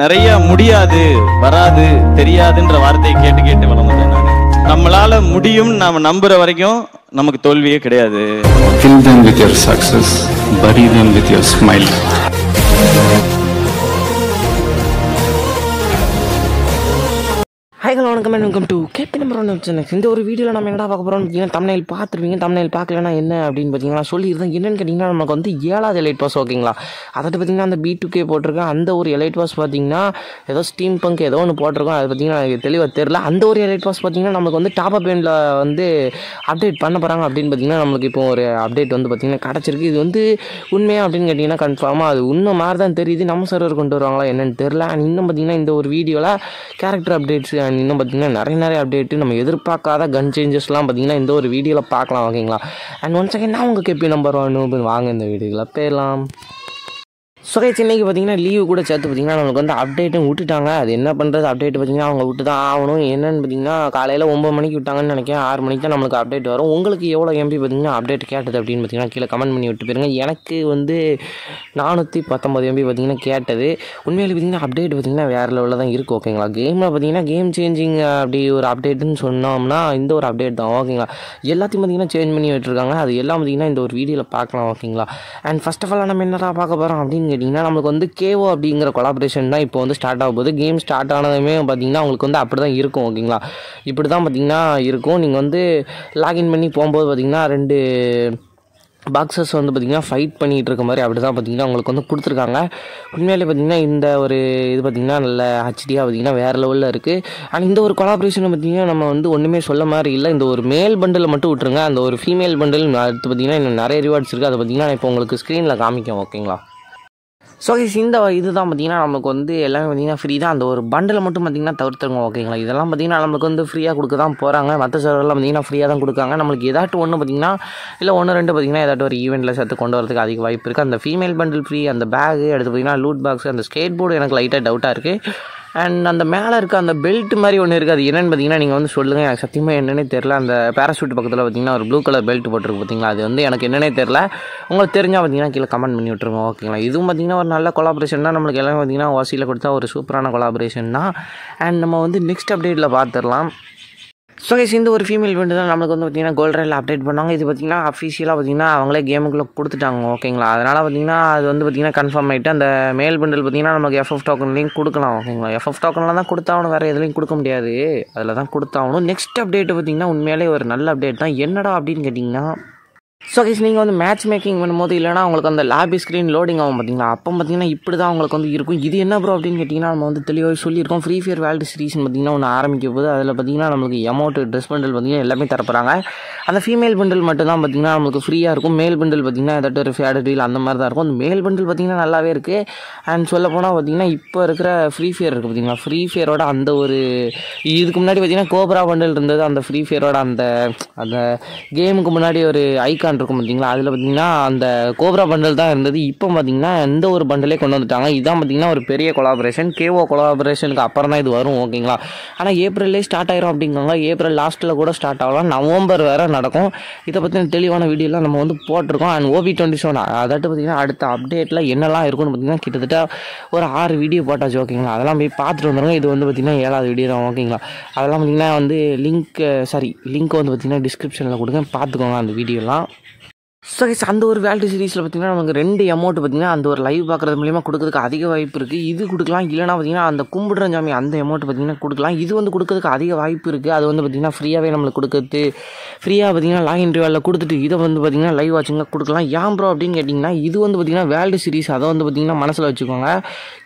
நிறைய முடியாது வராது தெரியாதுன்ற வார்த்தையை கேட்டு கேட்டு வளர்ந்துட்டேன் நான் நம்மளால முடியும் நாம நம்புற வரைக்கும் நமக்கு தோல்வியே கிடையாது Fill them with ஹலோ வணக்கம் welcome to KB number one channels இந்த ஒரு வீடியோவில் நம்ம என்ன பார்க்க போகிறோம் பார்த்தீங்கன்னா தமிழில் பார்த்துருவீங்க தமிழில் பார்க்கலனா என்ன அப்படின்னு பார்த்தீங்கன்னா சொல்லியிருந்தேன் என்னென்னு கேட்டிங்கன்னா நமக்கு வந்து ஏழாவது எலைட் பாஸ் ஓகேங்களா அதை பார்த்திங்கன்னா அந்த பி டூ கே போட்டிருக்கேன் அந்த ஒரு எலைட் பாஸ் பார்த்திங்கன்னா ஏதோ ஸ்டீம் பங்க் ஏதோ ஒன்று போட்டிருக்கோம் அது பார்த்திங்கன்னா எனக்கு தெளிவாக தெரில அந்த ஒரு எலைட் பாஸ் பார்த்திங்கன்னா நமக்கு வந்து டாப் அப் எண்டில் வந்து அப்டேட் பண்ண போகிறாங்க அப்படின்னு பார்த்திங்கன்னா நம்மளுக்கு இப்போ ஒரு அப்டேட் வந்து பார்த்திங்கன்னா கிடச்சிருக்கு இது வந்து உண்மையாக அப்படின்னு கேட்டிங்கன்னா கன்ஃபார்மாக அது உண்மை மாதிரி தான் தெரியுது நம்ம சர்வர் கொண்டு வருவாங்களா என்னென்னு தெரில அண்ட் இன்னும் பார்த்திங்கன்னா இந்த ஒரு வீடியோவில் கேரக்டர் அப்டேட்ஸ் இன்னும் பார்த்தீங்கன்னா நிறைய நிறைய அப்டேட்டு நம்ம எதிர்பார்க்காத கன் சேஞ்சஸ்லாம் பார்த்தீங்கன்னா இந்த ஒரு வீடியோவில் பார்க்கலாம் ஓகேங்களா அண்ட் ஒன்ஸ் செகண்ட் நான் உங்கள் கேபி நம்பர் ஒன்று வாங்க இந்த வீடியோவில் போயிடலாம் ஸோ இன்னைக்கு பார்த்தீங்கன்னா லீவு கூட சேர்த்து பார்த்தீங்கன்னா நம்மளுக்கு வந்து அப்டேட்டும் விட்டுட்டாங்க அது என்ன பண்ணுறது அப்டேட் பார்த்தீங்கன்னா அவங்க விட்டு தான் ஆகணும் என்னென்னு பார்த்தீங்கன்னா காலையில் ஒம்பது மணிக்கு விட்டாங்கன்னு நினைக்கிறேன் ஆறு மணிக்கு தான் நம்மளுக்கு அப்டேட் வரும் உங்களுக்கு எவ்வளோ எம்பி பார்த்தீங்கன்னா அப்டேட் கேட்டது அப்படின்னு பார்த்தீங்கன்னா கீழே கமெண்ட் பண்ணி விட்டு எனக்கு வந்து நானூற்றி பத்தொம்பது எம்பி பார்த்தீங்கன்னா கேட்டது உண்மையிலே பார்த்தீங்கன்னா அப்டேட் பார்த்தீங்கன்னா வேறு லெவலில் தான் இருக்குது ஓகேங்களா கேமில் பார்த்தீங்கன்னா கேம் சேஞ்சிங் அப்படி ஒரு அப்டேட்டுன்னு சொன்னோம்னா இந்த ஒரு அப்டேட் தான் ஓகேங்களா எல்லாத்தையும் பார்த்தீங்கன்னா சேஞ்ச் பண்ணி விட்டுருக்காங்க அது எல்லாம் பார்த்தீங்கன்னா இந்த ஒரு வீடியோவில் பார்க்கலாம் ஓகேங்களா அண்ட் ஃபஸ்ட் ஆஃப் ஆல் நம்ம என்னடா பார்க்க போகிறோம் அப்படின்னு கேட்டிங்கன்னா நம்மளுக்கு வந்து கேவோ அப்படிங்கிற கொலாபரேஷன் தான் இப்போ வந்து ஸ்டார்ட் ஆக போகுது கேம் ஸ்டார்ட் ஆனதுமே பார்த்தீங்கன்னா உங்களுக்கு வந்து அப்படி தான் இருக்கும் ஓகேங்களா இப்படி தான் பார்த்தீங்கன்னா இருக்கும் நீங்கள் வந்து லாகின் பண்ணி போகும்போது பார்த்தீங்கன்னா ரெண்டு பாக்ஸஸ் வந்து பார்த்திங்கன்னா ஃபைட் பண்ணிகிட்டு இருக்க மாதிரி அப்படி தான் பார்த்திங்கன்னா உங்களுக்கு வந்து கொடுத்துருக்காங்க உண்மையிலே பார்த்திங்கன்னா இந்த ஒரு இது பார்த்திங்கன்னா நல்ல ஹச்டியாக பார்த்திங்கன்னா வேறு லெவலில் இருக்குது ஆனால் இந்த ஒரு கொலாபரேஷனை பார்த்திங்கன்னா நம்ம வந்து ஒன்றுமே சொல்ல மாதிரி இல்லை இந்த ஒரு மேல் பண்டில் மட்டும் விட்டுருங்க அந்த ஒரு ஃபீமேல் பண்டில் அடுத்து பார்த்திங்கன்னா இன்னும் நிறைய ரிவார்ட்ஸ் இருக்குது அதை பார்த்திங்கன்னா இப்போ உங்களுக்கு ஸ்க்ரீனில் காமிக்கும் ஓகேங்களா ஸோ இந்த இந்த இதுதான் பார்த்தீங்கன்னா நம்மளுக்கு வந்து எல்லாமே பார்த்திங்கன்னா ஃப்ரீ தான் அந்த ஒரு பண்டில் மட்டும் பார்த்திங்கன்னா தவிர்த்துருங்க ஓகேங்களா இதெல்லாம் பார்த்தீங்கன்னா நம்மளுக்கு வந்து ஃப்ரீயாக கொடுக்க தான் போகிறாங்க மற்ற சர்வரெலாம் பார்த்திங்கன்னா ஃப்ரீயாக தான் கொடுக்காங்க நம்மளுக்கு ஏதாட்டு ஒன்று பார்த்திங்கன்னா இல்லை ஒன்று ரெண்டு பார்த்திங்கன்னா ஏதாட்டு ஒரு ஈவெண்ட்டில் சேர்த்து கொண்டு வரதுக்கு அதிக வாய்ப்பு இருக்குது அந்த ஃபீமேல் பண்டில் ஃப்ரீ அந்த பேகு எடுத்து பார்த்திங்கன்னா லூட் பாக்ஸ் அந்த ஸ்கேட் போர்டு எனக்கு லைட்டாக டவுட்டாக இருக்குது அண்ட் அந்த மேலே இருக்க அந்த பெல்ட் மாதிரி ஒன்று இருக்குது அது என்னென்னு பார்த்தீங்கன்னா நீங்கள் வந்து சொல்லுங்கள் எனக்கு சத்தியமாக என்னென்னே தெரில அந்த பேராசூட் பக்கத்தில் பார்த்தீங்கன்னா ஒரு ப்ளூ கலர் பெல்ட் போட்டிருக்கு பார்த்தீங்களா அது வந்து எனக்கு என்னென்னே தெரில உங்களுக்கு தெரிஞ்சால் பார்த்தீங்கன்னா கீழே கமெண்ட் பண்ணி விட்டுருங்க ஓகேங்களா இதுவும் பார்த்தீங்கன்னா ஒரு நல்ல கொலாபரேஷன் தான் நம்மளுக்கு எல்லாமே பார்த்தீங்கன்னா ஓசியில் கொடுத்தா ஒரு சூப்பரான கொலாபரேஷன் தான் அண்ட் நம்ம வந்து நெக்ஸ்ட் அப்டேட்டில் பார்த்துடலாம் ஸோ கைஸ் இந்த ஒரு ஃபீமேல் வந்து தான் நம்மளுக்கு வந்து பார்த்திங்கன்னா கோல்ட் ரயில் அப்டேட் பண்ணாங்க இது பார்த்திங்கன்னா அஃபீஷியலாக பார்த்திங்கன்னா அவங்களே கேமுக்குள்ளே கொடுத்துட்டாங்க ஓகேங்களா அதனால் பார்த்திங்கன்னா அது வந்து பார்த்திங்கன்னா கன்ஃபார்ம் ஆகிட்டு அந்த மேல் பண்டில் பார்த்திங்கன்னா நமக்கு எஃப்எஃப் டோக்கன்லையும் கொடுக்கலாம் ஓகேங்களா எஃப்எஃப் டோக்கனில் தான் கொடுத்தாவணும் வேறு எதுலையும் கொடுக்க முடியாது அதில் தான் கொடுத்தாவணும் நெக்ஸ்ட் அப்டேட் பார்த்திங்கன்னா உண்மையிலே ஒரு நல்ல அப்டேட் தான் என்னடா அப்படின்னு கேட்டிங்கன்னா ஸோ கைஸ் நீங்கள் வந்து மேட்ச் மேக்கிங் பண்ணும்போது இல்லைனா உங்களுக்கு அந்த லாபி ஸ்க்ரீன் லோடிங் ஆகும் பார்த்தீங்களா அப்போ பார்த்தீங்கன்னா இப்படி தான் உங்களுக்கு வந்து இருக்கும் இது என்ன ப்ரோ அப்படின்னு கேட்டிங்கன்னா நம்ம வந்து தெளிவாக சொல்லியிருக்கோம் ஃப்ரீ ஃபயர் வேல்டு சீரிஸ்னு பார்த்தீங்கன்னா ஒன்று ஆரம்பிக்க போது அதில் பார்த்தீங்கன்னா நம்மளுக்கு அமௌண்ட் ட்ரெஸ் பண்டில் பார்த்தீங்கன்னா எல்லாமே தரப்போகிறாங்க அந்த ஃபீமேல் பண்டல் மட்டும் தான் பார்த்தீங்கன்னா நம்மளுக்கு ஃப்ரீயாக இருக்கும் மேல் பண்டல் பார்த்தீங்கன்னா ஏதாவது ஒரு ஃபேட் டீல் அந்த மாதிரி தான் இருக்கும் அந்த மேல் பண்டில் பார்த்தீங்கன்னா நல்லாவே இருக்குது அண்ட் சொல்ல போனால் பார்த்தீங்கன்னா இப்போ இருக்கிற ஃப்ரீ ஃபயர் இருக்குது பார்த்தீங்களா ஃப்ரீ ஃபயரோட அந்த ஒரு இதுக்கு முன்னாடி பார்த்தீங்கன்னா கோப்ரா பண்டில் இருந்தது அந்த ஃப்ரீ ஃபயரோட அந்த அந்த கேமுக்கு முன்னாடி ஒரு ஐக்கா ஐக்கான் இருக்கும் பார்த்தீங்களா அதில் பார்த்தீங்கன்னா அந்த கோப்ரா பண்டல் தான் இருந்தது இப்போ பார்த்தீங்கன்னா எந்த ஒரு பண்டலே கொண்டு வந்துட்டாங்க இதான் பார்த்தீங்கன்னா ஒரு பெரிய கொலாபரேஷன் கேஓ கொலாபரேஷனுக்கு அப்புறம் தான் இது வரும் ஓகேங்களா ஆனால் ஏப்ரல்லே ஸ்டார்ட் ஆயிரும் அப்படிங்காங்க ஏப்ரல் லாஸ்ட்டில் கூட ஸ்டார்ட் ஆகலாம் நவம்பர் வேறு நடக்கும் இதை பற்றி தெளிவான வீடியோலாம் நம்ம வந்து போட்டிருக்கோம் அண்ட் ஓபி டுவெண்ட்டி செவன் அதாட்டு பார்த்தீங்கன்னா அடுத்த அப்டேட்டில் என்னெல்லாம் இருக்குன்னு பார்த்தீங்கன்னா கிட்டத்தட்ட ஒரு ஆறு வீடியோ போட்டாச்சு ஓகேங்களா அதெல்லாம் போய் பார்த்துட்டு வந்துருங்க இது வந்து பார்த்திங்கன்னா ஏழாவது வீடியோ தான் ஓகேங்களா அதெல்லாம் பார்த்திங்கன்னா வந்து லிங்க் சாரி லிங்க் வந்து பார்த்திங்கன்னா டிஸ்கிரிப்ஷனில் கொடுங்க பார்த்துக்கோங்க அந்த வீடியோலாம் ஸோ கைஸ் அந்த ஒரு வேல்டு சீரீஸில் பார்த்திங்கன்னா நமக்கு ரெண்டு அமௌண்ட் பார்த்திங்கன்னா அந்த ஒரு லைவ் பார்க்குறது மூலியமாக கொடுக்கறதுக்கு அதிக வாய்ப்பு இருக்குது இது கொடுக்கலாம் இல்லைனா பார்த்திங்கன்னா அந்த கும்பிடுற சாமி அந்த அமௌண்ட் பார்த்திங்கன்னா கொடுக்கலாம் இது வந்து கொடுக்கறதுக்கு அதிக வாய்ப்பு இருக்குது அது வந்து பார்த்திங்கன்னா ஃப்ரீயாகவே நம்மளுக்கு கொடுக்குறது ஃப்ரீயாக பார்த்திங்கன்னா லாகின் வேலில் கொடுத்துட்டு இதை வந்து பார்த்திங்கன்னா லைவ் வாட்சிங்காக கொடுக்கலாம் ஏன் ப்ரோ அப்படின்னு கேட்டிங்கன்னா இது வந்து பார்த்திங்கன்னா வேல்டு சீரீஸ் அதை வந்து பார்த்திங்கன்னா மனசில் வச்சுக்கோங்க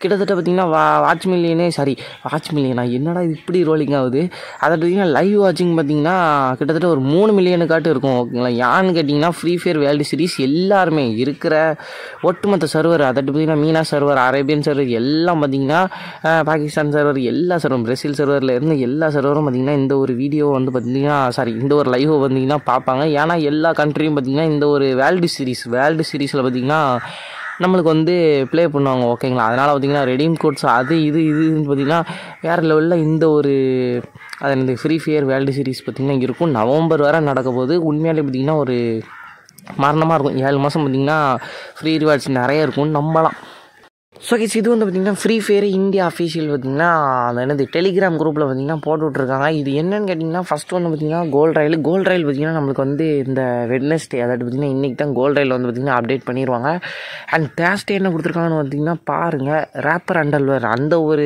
கிட்டத்தட்ட பார்த்திங்கன்னா வா வாட்ச் மில்லியனே சாரி வாட்ச் மில்லியனா என்னடா இது இப்படி ரோலிங் ஆகுது அதை பார்த்திங்கன்னா லைவ் வாட்சிங் பார்த்திங்கன்னா கிட்டத்தட்ட ஒரு மூணு மில்லியனுக்காட்டு இருக்கும் ஓகேங்களா ஏன்னு கேட்டிங்கன்னா ஃப்ரீ ஃபயர் வேர்ல்டு சீரிஸ் எல்லாருமே இருக்கிற ஒட்டுமொத்த சர்வர் அதை பார்த்திங்கன்னா மீனா சர்வர் அரேபியன் சர்வர் எல்லாம் பார்த்திங்கன்னா பாகிஸ்தான் சர்வர் எல்லா சர்வரும் பிரேசில் சர்வரில் இருந்து எல்லா சர்வரும் பார்த்திங்கன்னா இந்த ஒரு வீடியோ வந்து பார்த்திங்கன்னா சாரி இந்த ஒரு லைவோ பார்த்திங்கன்னா பார்ப்பாங்க ஏன்னா எல்லா கண்ட்ரியும் பார்த்திங்கன்னா இந்த ஒரு வேர்ல்டு சீரிஸ் வேர்ல்டு சீரிஸில் பார்த்திங்கன்னா நம்மளுக்கு வந்து ப்ளே பண்ணுவாங்க ஓகேங்களா அதனால் பார்த்திங்கன்னா ரெடீம் கோட்ஸ் அது இது இதுன்னு பார்த்திங்கன்னா வேறு லெவலில் இந்த ஒரு அது இந்த ஃப்ரீ ஃபயர் வேர்ல்டு சீரிஸ் பார்த்திங்கன்னா இருக்கும் நவம்பர் வரை நடக்கும்போது போது உண்மையாலே பார்த்திங்கன்னா ஒரு மரணமாக இருக்கும் ஏழு மாதம் பார்த்திங்கன்னா ஃப்ரீ ரிவார்ட்ஸ் நிறைய இருக்கும்னு நம்பலாம் ஸோ கேஸ் இது வந்து பார்த்திங்கன்னா ஃப்ரீ ஃபயர் இந்தியா அஃபீஷியல் பார்த்திங்கன்னா அந்த என்னது டெலிகிராம் குரூப்பில் பார்த்திங்கன்னா போட்டு விட்ருக்காங்க இது என்னென்னு கேட்டிங்கன்னா ஃபஸ்ட் ஒன்று பார்த்திங்கன்னா கோல்ட் ரயில் கோல்ட் ரயில் பார்த்திங்கன்னா நம்மளுக்கு வந்து இந்த வெட்னஸ்டே அதாவது பார்த்திங்கன்னா இன்றைக்கி தான் கோல்ட் ரயில் வந்து பார்த்திங்கன்னா அப்டேட் பண்ணிடுவாங்க அண்ட் தேர்ஸ்டே என்ன கொடுத்துருக்காங்கன்னு பார்த்திங்கன்னா பாருங்கள் ரேப்பர் அண்டல்வர் அந்த ஒரு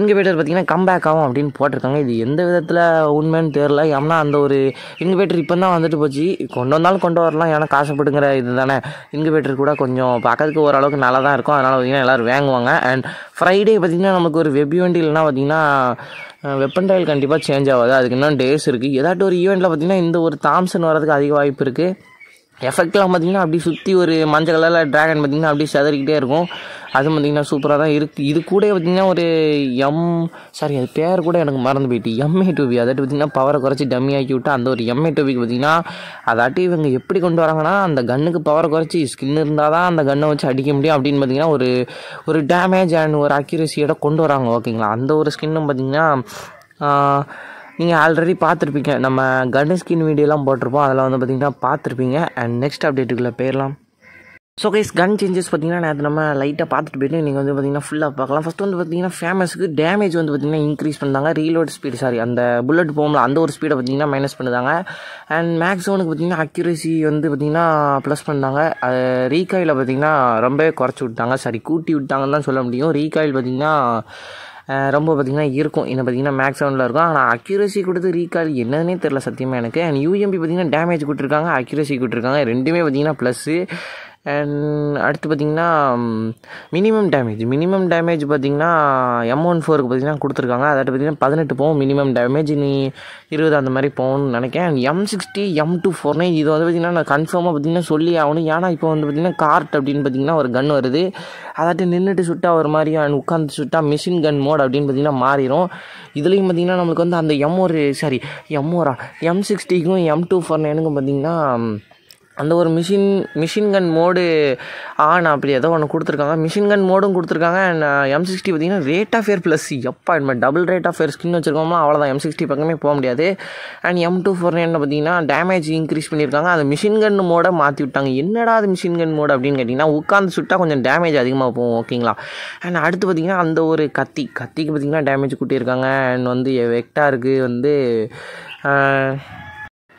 இன்குபேட்டர் பார்த்திங்கன்னா கம்பேக் ஆகும் அப்படின்னு போட்டிருக்காங்க இது எந்த விதத்தில் உண்மைன்னு தெரில ஏன்னா அந்த ஒரு இன்குபேட்டர் இப்போ தான் வந்துட்டு போச்சு கொண்டு வந்தாலும் கொண்டு வரலாம் ஏன்னா காசுப்படுங்கிற இது தானே இன்குபேட்டர் கூட கொஞ்சம் பார்க்கறதுக்கு ஓரளவுக்கு நல்லா தான் இருக்கும் அதனால் பார்த்திங்கன்னா எல்லோரும் வாங்குவாங்க அண்ட் ஃப்ரைடே பார்த்திங்கன்னா நமக்கு ஒரு வெப் ஈவெண்ட் இல்லைனா பார்த்திங்கன்னா வெப்பன் டயல் கண்டிப்பாக சேஞ்ச் ஆகாது அதுக்கு இன்னும் டேஸ் இருக்குது ஏதாட்டும் ஒரு ஈவெண்ட்டில் பார்த்திங்கன்னா இந்த ஒரு தாம்சன் வரதுக்கு அதிக வாய்ப்பு இருக்குது எஃபெக்ட்லாம் பார்த்திங்கன்னா அப்படியே சுற்றி ஒரு மஞ்சள் கலரில் ட்ராகன் பார்த்திங்கன்னா அப்படியே செதறிக்கிட்டே இருக்கும் அதுவும் பார்த்திங்கன்னா சூப்பராக தான் இருக்குது இது கூட பார்த்திங்கன்னா ஒரு எம் சாரி அது பேர் கூட எனக்கு மறந்து போயிட்டு எம்ஏ டூபி அதாட்டி பார்த்திங்கன்னா பவரை குறைச்சி டம்மி ஆக்கி விட்டு அந்த ஒரு எம்ஏ டூபிக்கு பார்த்திங்கன்னா அதாட்டி இவங்க எப்படி கொண்டு வராங்கன்னா அந்த கன்னுக்கு பவரை குறைச்சி ஸ்கின் இருந்தால் தான் அந்த கன்னை வச்சு அடிக்க முடியும் அப்படின்னு பார்த்திங்கன்னா ஒரு ஒரு டேமேஜ் அண்ட் ஒரு அக்யூரேசியோட கொண்டு வராங்க ஓகேங்களா அந்த ஒரு ஸ்கின்னும் பார்த்திங்கன்னா நீங்கள் ஆல்ரெடி பார்த்துருப்பீங்க நம்ம கன்னு ஸ்கின் வீடியோலாம் போட்டிருப்போம் அதில் வந்து பார்த்திங்கன்னா பார்த்துருப்பீங்க அண்ட் நெக்ஸ்ட் அப்டேட்டுக்குள்ளே போயிடலாம் ஸோ கைஸ் கன் சேஞ்சஸ் பார்த்தீங்கன்னா நேற்று நம்ம லைட்டாக பார்த்துட்டு போயிட்டு நீங்கள் வந்து பார்த்தீங்கன்னா ஃபுல்லாக பார்க்கலாம் ஃபஸ்ட் வந்து பார்த்தீங்கன்னா ஃபேமஸுக்கு டேமேஜ் வந்து பார்த்திங்கன்னா இன்க்ரீஸ் பண்ணாங்க ரீலோட் ஸ்பீடு சாரி அந்த புல்லட் போகும்ல அந்த ஒரு ஸ்பீடை பார்த்திங்கன்னா மைனஸ் பண்ணுதாங்க அண்ட் மேக்ஸ் ஜோனுக்கு பார்த்தீங்கன்னா அக்யூரேசி வந்து பார்த்திங்கன்னா ப்ளஸ் பண்ணாங்க அது ரீகாயில் பார்த்தீங்கன்னா ரொம்பவே குறைச்சி விட்டாங்க சாரி கூட்டி விட்டாங்கன்னு தான் சொல்ல முடியும் ரீகாயில் பார்த்தீங்கன்னா ரொம்ப பார்த்திங்கன்னா இருக்கும் என்ன பார்த்திங்கன்னா மேக்ஸ் செவனில் இருக்கும் ஆனால் அக்யூரசி கொடுத்து ரீகால் என்னன்னே தெரில சத்தியமாக எனக்கு அண்ட் யூஎம்பி பார்த்திங்கன்னா டேமேஜ் கொடுத்துருக்காங்க அக்யூரசி கொடுத்துருக்காங்க ரெண்டுமே பார்த்திங்கன்னா ப்ளஸ்ஸு அண்ட் அடுத்து பார்த்திங்கன்னா மினிமம் டேமேஜ் மினிமம் டேமேஜ் பார்த்திங்கன்னா எம் ஒன் ஃபோருக்கு பார்த்திங்கன்னா கொடுத்துருக்காங்க அதை பார்த்திங்கன்னா பதினெட்டு போகும் மினிமம் டேமேஜ் நீ இருபது அந்த மாதிரி போகணும்னு நினைக்கிறேன் எம் சிக்ஸ்டி எம் டூ ஃபோர்னே இது வந்து பார்த்திங்கன்னா நான் கன்ஃபார்மாக பார்த்திங்கன்னா சொல்லி ஆகணும் ஏன்னா இப்போ வந்து பார்த்திங்கன்னா கார்ட் அப்படின்னு பார்த்திங்கன்னா ஒரு கன் வருது அதாட்டி நின்றுட்டு சுட்டா ஒரு மாதிரி அண்ட் உட்காந்து சுட்டா மிஷின் கன் மோட் அப்படின்னு பார்த்திங்கன்னா மாறிடும் இதுலேயும் பார்த்திங்கன்னா நம்மளுக்கு வந்து அந்த எம் ஒரு சாரி எம் ஒரா எம் சிக்ஸ்டிக்கும் எம் டூ ஃபோர்னேனுக்கும் பார்த்திங்கன்னா அந்த ஒரு machine machine gun mode on அப்படி ஏதோ ஒன்று கொடுத்துருக்காங்க மிஷின் கன் மோடும் கொடுத்துருக்காங்க அண்ட் எம் uh, சிக்ஸ்டி பார்த்தீங்கன்னா ரேட் ஆஃப் ஃபேர் ப்ளஸ் இந்த மாதிரி double rate of air skin வச்சிருக்கோம்னா அவ்வளோதான் எம் சிக்ஸ்டி பக்கமே போக முடியாது அண்ட் எம் டூ ஃபோர் என்ன பார்த்தீங்கன்னா டேமேஜ் இன்க்ரீஸ் பண்ணியிருக்காங்க அது மிஷின் கன் மோடை மாற்றி விட்டாங்க என்னடா அது மிஷின் கன் மோடு அப்படின்னு கேட்டிங்கன்னா உட்காந்து சுட்டால் கொஞ்சம் டேமேஜ் அதிகமாக போகும் ஓகேங்களா அண்ட் அடுத்து பார்த்திங்கன்னா அந்த ஒரு கத்தி கத்திக்கு பார்த்திங்கன்னா டேமேஜ் கூட்டியிருக்காங்க அண்ட் வந்து வெக்டாருக்கு வந்து uh,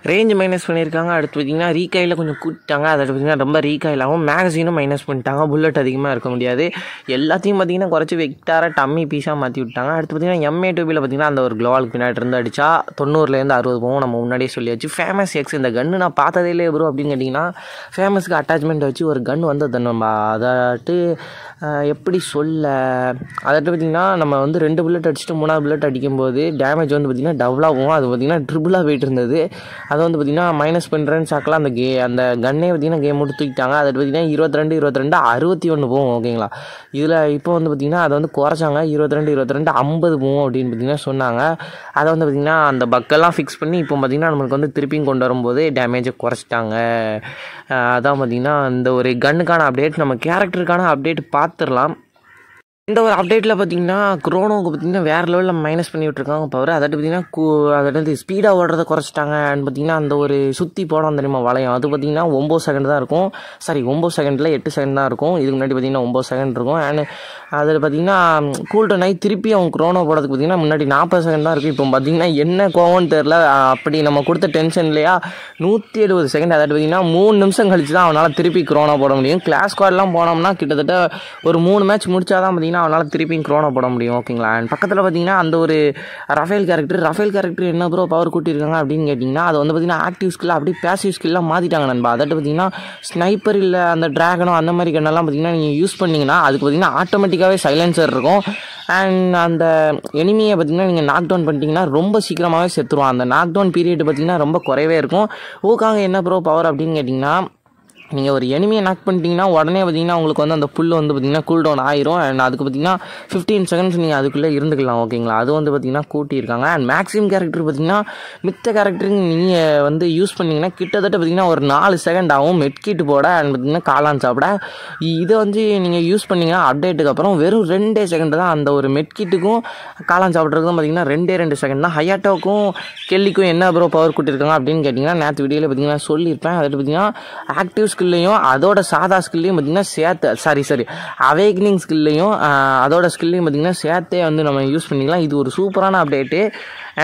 ரேஞ்சு மைனஸ் பண்ணியிருக்காங்க அடுத்து பார்த்தீங்கன்னா ரீகாயில் கொஞ்சம் கூட்டிட்டாங்க அதை பார்த்திங்கன்னா ரொம்ப ரீகாயிலாகவும் மேக்சினும் மைனஸ் பண்ணிட்டாங்க புல்லட் அதிகமாக இருக்க முடியாது எல்லாத்தையும் பார்த்திங்கன்னா குறைச்சி வெக்டாராக டம்மி பீஸாக மாற்றி விட்டாங்க அடுத்து பார்த்திங்கன்னா எம்ஏ டூபியில் பார்த்திங்கன்னா அந்த ஒரு க்ளோவால் பின்னாடி இருந்து அடித்தா தொண்ணூறுலேருந்து அறுபது போகும் நம்ம முன்னாடியே சொல்லியாச்சு ஃபேமஸ் எக்ஸ் இந்த கன்று நான் பார்த்ததே இல்லை ப்ரோ அப்படின்னு கேட்டிங்கன்னா ஃபேமஸ்க்கு அட்டாச்மெண்ட் வச்சு ஒரு கன் வந்து அதை நம்ம அதாட்டு எப்படி சொல்ல அதாட்டு பார்த்திங்கன்னா நம்ம வந்து ரெண்டு புல்லட் அடிச்சுட்டு மூணாவது புல்லட் அடிக்கும்போது டேமேஜ் வந்து பார்த்திங்கன்னா டபுளாகவும் அது பார்த்திங்கன்னா ட்ரிபிளாக போயிட்டு இருந்தது அதை வந்து பார்த்திங்கன்னா மைனஸ் பண்ணுறேன்னு சாக்கலாம் அந்த கே அந்த கன்னே பார்த்திங்கன்னா கேம் முடித்துக்கிட்டாங்க அதை அதில் பார்த்திங்கன்னா இருபத்தி ரெண்டு இருபத்தி ரெண்டு அறுபத்தி ஒன்று போகும் ஓகேங்களா இதில் இப்போ வந்து பார்த்திங்கன்னா அதை வந்து குறைச்சாங்க இருபத்தி ரெண்டு இருபத்தி ரெண்டு ஐம்பது போகும் அப்படின்னு பார்த்திங்கன்னா சொன்னாங்க அதை வந்து பார்த்திங்கன்னா அந்த பக்கெல்லாம் ஃபிக்ஸ் பண்ணி இப்போ பார்த்திங்கன்னா நம்மளுக்கு வந்து திருப்பியும் கொண்டு வரும்போது டேமேஜை குறைச்சிட்டாங்க அதான் பார்த்திங்கன்னா இந்த ஒரு கன்னுக்கான அப்டேட் நம்ம கேரக்டருக்கான அப்டேட் பார்த்துடலாம் இந்த ஒரு அப்டேட்டில் பார்த்தீங்கன்னா குரோனோவுக்கு பார்த்தீங்கன்னா வேறு லெவலில் மைனஸ் பண்ணி விட்டுருக்காங்க பவர் அதாட்டு பார்த்தீங்கன்னா கூ அதாவது ஸ்பீடாக ஓடுறத குறைச்சிட்டாங்க அண்ட் பார்த்தீங்கன்னா அந்த ஒரு சுற்றி போனோம் தெரியுமா வளையம் அது பார்த்தீங்கன்னா ஒம்பது செகண்ட் தான் இருக்கும் சாரி ஒம்பது செகண்டில் எட்டு செகண்ட் தான் இருக்கும் இதுக்கு முன்னாடி பார்த்தீங்கன்னா ஒம்பது செகண்ட் இருக்கும் அண்ட் அதில் பார்த்தீங்கன்னா கூல்டன் நாய் திருப்பி அவங்க குரோனோ போடுறதுக்கு பார்த்தீங்கன்னா முன்னாடி நாற்பது செகண்ட் தான் இருக்கும் இப்போ பார்த்தீங்கன்னா என்ன கோவன்னு தெரில அப்படி நம்ம கொடுத்த டென்ஷன் இல்லையா நூற்றி எழுபது செகண்ட் அதாவது பார்த்தீங்கன்னா மூணு நிமிஷம் கழிச்சு தான் அவனால் திருப்பி குரோனா போட முடியும் கிளாஸ் ஸ்குவாட்லாம் போனோம்னா கிட்டத்தட்ட ஒரு மூணு மேட்ச் முடிச்சாதான் பார்த்தீங்கன்னா பார்த்தீங்கன்னா அவனால் திருப்பியும் குரோனோ போட முடியும் ஓகேங்களா அண்ட் பக்கத்தில் பார்த்தீங்கன்னா அந்த ஒரு ரஃபேல் கேரக்டர் ரஃபேல் கேரக்டர் என்ன ப்ரோ பவர் கூட்டியிருக்காங்க அப்படின்னு கேட்டிங்கன்னா அது வந்து பார்த்தீங்கன்னா ஆக்டிவ் ஸ்கில் அப்படியே பேசிவ் ஸ்கில்லாம் மாற்றிட்டாங்க நண்பா அதை பார்த்தீங்கன்னா ஸ்னைப்பர் இல்லை அந்த ட்ராகனோ அந்த மாதிரி கண்ணெல்லாம் பார்த்தீங்கன்னா நீங்கள் யூஸ் பண்ணிங்கன்னா அதுக்கு பார்த்தீங்கன்னா ஆட்டோமேட்டிக்காகவே சைலன்சர் இருக்கும் அண்ட் அந்த எனிமியை பார்த்தீங்கன்னா நீங்கள் நாக் டவுன் பண்ணிட்டீங்கன்னா ரொம்ப சீக்கிரமாகவே செத்துருவோம் அந்த நாக் டவுன் பீரியட் பார்த்தீங்கன்னா ரொம்ப குறைவே இருக்கும் ஊக்காங்க என்ன ப்ரோ பவர் அப்படின்னு கேட்டிங்கன்னா நீங்கள் ஒரு எனிமையை நாக் பண்ணிட்டீங்கன்னா உடனே பார்த்தீங்கன்னா உங்களுக்கு வந்து அந்த புல் வந்து பார்த்திங்கன்னா கூல் டவுன் ஆயிரும் அண்ட் அதுக்கு பார்த்தீங்கன்னா ஃபிஃப்டீன் செகண்ட்ஸ் நீங்கள் அதுக்குள்ளே இருந்துக்கலாம் ஓகேங்களா அது வந்து பார்த்திங்கன்னா கூட்டியிருக்காங்க அண்ட் மேக்ஸிமம் கேரக்டர் பார்த்திங்கன்னா மித்த கேரக்டருக்கு நீங்கள் வந்து யூஸ் பண்ணிங்கன்னா கிட்டத்தட்ட பார்த்திங்கன்னா ஒரு நாலு செகண்ட் ஆகும் மெட்கிட்டு போட அண்ட் பார்த்திங்கன்னா காளான் சாப்பிட இதை வந்து நீங்கள் யூஸ் பண்ணிங்கன்னா அப்டேட்டுக்கு அப்புறம் வெறும் ரெண்டே செகண்ட் தான் அந்த ஒரு மெட்கிட்டுக்கும் காளான் சாப்பிட்றதுக்கும் பார்த்திங்கன்னா ரெண்டே ரெண்டு செகண்ட் தான் ஹையாட்டோக்கும் கெல்லிக்கும் என்ன ப்ரோ பவர் கூட்டியிருக்காங்க அப்படின்னு கேட்டிங்கன்னா நேற்று வீடியோவில் பார்த்திங்கன்னா சொல்லியிருப்பேன் அதில் பார்த்திங்கன்னா ஆக்டிவ்ஸ் ஸ்கில்லையும் அதோட சாதா ஸ்கில்லையும் பார்த்திங்கன்னா சேர்த்து சாரி சாரி அவேக்னிங் ஸ்கில்லையும் அதோட ஸ்கில்லையும் பார்த்திங்கன்னா சேர்த்தே வந்து நம்ம யூஸ் பண்ணிக்கலாம் இது ஒரு சூப்பரான அப்டேட்டு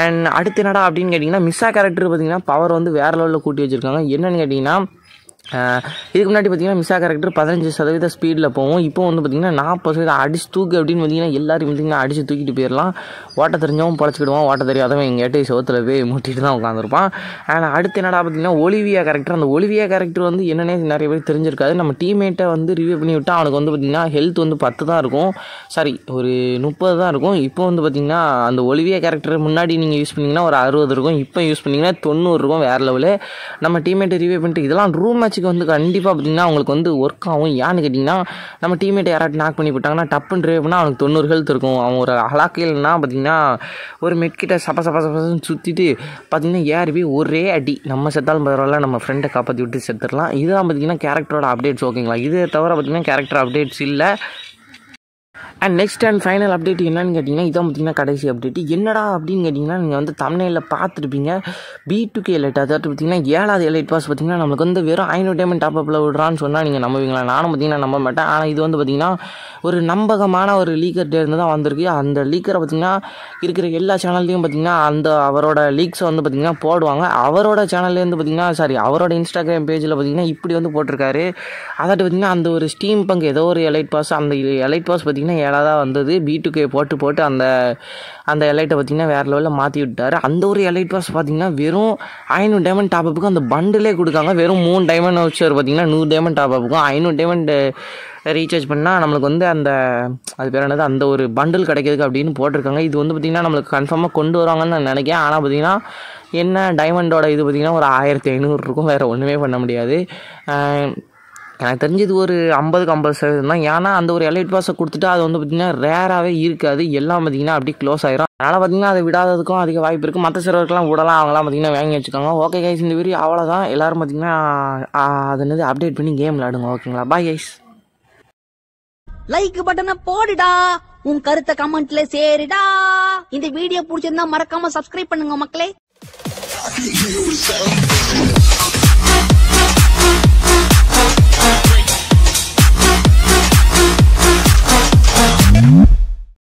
அண்ட் அடுத்து என்னடா அப்படின்னு கேட்டிங்கன்னா மிஸ்ஸா கேரக்டர் பார்த்திங்கன்னா பவர் வந்து வேறு லெவலில் கூட்டி வச்சுருக்காங்க என்னென்னு கேட்டிங்கன்னா இதுக்கு முன்னாடி பார்த்தீங்கன்னா மிஸ்ஸா கேரக்டர் பதினஞ்சு சதவீத ஸ்பீடில் போவோம் இப்போ வந்து பார்த்திங்கன்னா நாற்பது சதவீதம் அடிச்சு தூக்கு அப்படின்னு பார்த்தீங்கன்னா எல்லாரும் பார்த்திங்கன்னா அடித்து தூக்கிட்டு போயிடலாம் ஓட்ட தெரிஞ்சவன் பழச்சிக்கிடுவான் ஓட்ட தெரியாதவன் எங்கள் எட்டை சோத்தில் போய் முட்டிட்டு தான் உட்காந்துருப்பான் ஆனால் அடுத்து என்னடா பார்த்திங்கன்னா ஒலிவியா கேரக்டர் அந்த ஒலிவியா கேரக்டர் வந்து என்னென்ன நிறைய பேர் தெரிஞ்சிருக்காது நம்ம டீம்மேட்டை வந்து ரிவ்யூ பண்ணி விட்டால் அவனுக்கு வந்து பார்த்திங்கன்னா ஹெல்த் வந்து பத்து தான் இருக்கும் சாரி ஒரு முப்பது தான் இருக்கும் இப்போ வந்து பார்த்திங்கன்னா அந்த ஒலிவியா கேரக்டர் முன்னாடி நீங்கள் யூஸ் பண்ணிங்கன்னா ஒரு அறுபது இருக்கும் இப்போ யூஸ் பண்ணிங்கன்னா தொண்ணூறு இருக்கும் வேறு லெவலு நம்ம டீம்மேட்டை ரிவ்யூ பண்ணிட்டு இதெல்லாம் ரூம் மேட்ச் மேட்ச்சுக்கு வந்து கண்டிப்பாக பார்த்திங்கன்னா அவங்களுக்கு வந்து ஒர்க் ஆகும் ஏன்னு கேட்டிங்கன்னா நம்ம டீம்மேட்டை யாராட்டி நாக் பண்ணி போட்டாங்கன்னா டப்புன்னு ரேவ்னா அவனுக்கு தொண்ணூறு ஹெல்த் இருக்கும் அவன் ஒரு அலாக்கையில்னா பார்த்திங்கன்னா ஒரு மெட்கிட்ட சப்ப சப்ப சப்பசன்னு சுற்றிட்டு பார்த்திங்கன்னா ஏறி ஒரே அடி நம்ம செத்தாலும் பரவாயில்ல நம்ம ஃப்ரெண்டை காப்பாற்றி விட்டு செத்துடலாம் இதுதான் பார்த்திங்கன்னா கேரக்டரோட அப்டேட்ஸ் ஓகேங்களா இதை தவிர பார்த்திங்கன்னா கேரக்டர் அப்டேட்ஸ் இல்லை and next and final update என்னன்னு கேட்டிங்கன்னா இதான் பார்த்திங்கன்னா கடைசி அப்டேட் என்னடா அப்படின்னு கேட்டிங்கன்னா நீங்கள் வந்து தமிழில் பார்த்துருப்பீங்க பி டு கே எலைட் அதாவது பார்த்திங்கன்னா ஏழாவது எலைட் பாஸ் பார்த்திங்கன்னா நம்மளுக்கு வந்து வெறும் ஐநூறு டைமண்ட் டாப் அப்பில் விடுறான்னு சொன்னால் நீங்கள் நம்புவீங்களா நானும் பார்த்திங்கன்னா நம்ப மாட்டேன் ஆனால் இது வந்து பார்த்திங்கன்னா ஒரு நம்பகமான ஒரு லீக்கர் இருந்து தான் வந்திருக்கு அந்த லீக்கரை பார்த்திங்கன்னா இருக்கிற எல்லா சேனல்லையும் பார்த்திங்கன்னா அந்த அவரோட லீக்ஸை வந்து பார்த்திங்கன்னா போடுவாங்க அவரோட சேனல்லேருந்து பார்த்திங்கன்னா சாரி அவரோட இன்ஸ்டாகிராம் பேஜில் பார்த்திங்கன்னா இப்படி வந்து போட்டிருக்காரு அதாட்டு பார்த்திங்கன்னா அந்த ஒரு ஸ்டீம் பங்கு ஏதோ ஒரு எலைட் பாஸ் அந்த எலைட் பாஸ் பார்த்திங்கன்னா மேலே தான் வந்தது பீட்டுக்கு போட்டு போட்டு அந்த அந்த எலைட்டை பார்த்திங்கன்னா வேறு லெவலில் மாற்றி விட்டார் அந்த ஒரு எலைட் பாஸ் பார்த்திங்கன்னா வெறும் ஐநூறு டைமண்ட் டாப்அப்புக்கு அந்த பண்டிலே கொடுக்காங்க வெறும் மூணு டைமண்ட் வச்சர் பார்த்திங்கன்னா நூறு டைமண்ட் டாப்அப்புக்கும் ஐநூறு டைமண்ட் ரீசார்ஜ் பண்ணால் நம்மளுக்கு வந்து அந்த அது பேர் என்னது அந்த ஒரு பண்டில் கிடைக்கிறதுக்கு அப்படின்னு போட்டிருக்காங்க இது வந்து பார்த்திங்கன்னா நம்மளுக்கு கன்ஃபார்மாக கொண்டு வருவாங்கன்னு நான் நினைக்கிறேன் ஆனால் பார்த்திங்கன்னா என்ன டைமண்டோட இது பார்த்திங்கன்னா ஒரு ஆயிரத்தி ஐநூறு இருக்கும் வேறு ஒன்றுமே பண்ண முடியாது எனக்கு தெரிஞ்சது ஒரு ஐம்பதுக்கு ஐம்பது சதவீதம் தான் ஏன்னா அந்த ஒரு எலைட் பாஸை கொடுத்துட்டு அது வந்து பார்த்தீங்கன்னா ரேராகவே இருக்காது எல்லாம் பார்த்தீங்கன்னா அப்படியே க்ளோஸ் ஆயிரும் அதனால் பார்த்தீங்கன்னா அதை விடாததுக்கும் அதிக வாய்ப்பு இருக்குது மற்ற சிலருக்குலாம் விடலாம் அவங்களாம் பார்த்திங்கன்னா வாங்கி வச்சுக்கோங்க ஓகே கைஸ் இந்த வீடியோ அவ்வளோதான் எல்லோரும் பார்த்திங்கன்னா அது என்னது அப்டேட் பண்ணி கேம் விளாடுங்க ஓகேங்களா பாய் கைஸ் லைக் பட்டனை போடுடா உன் கருத்தை கமெண்ட்ல சேரிடா இந்த வீடியோ பிடிச்சிருந்தா மறக்காம சப்ஸ்கிரைப் பண்ணுங்க மக்களே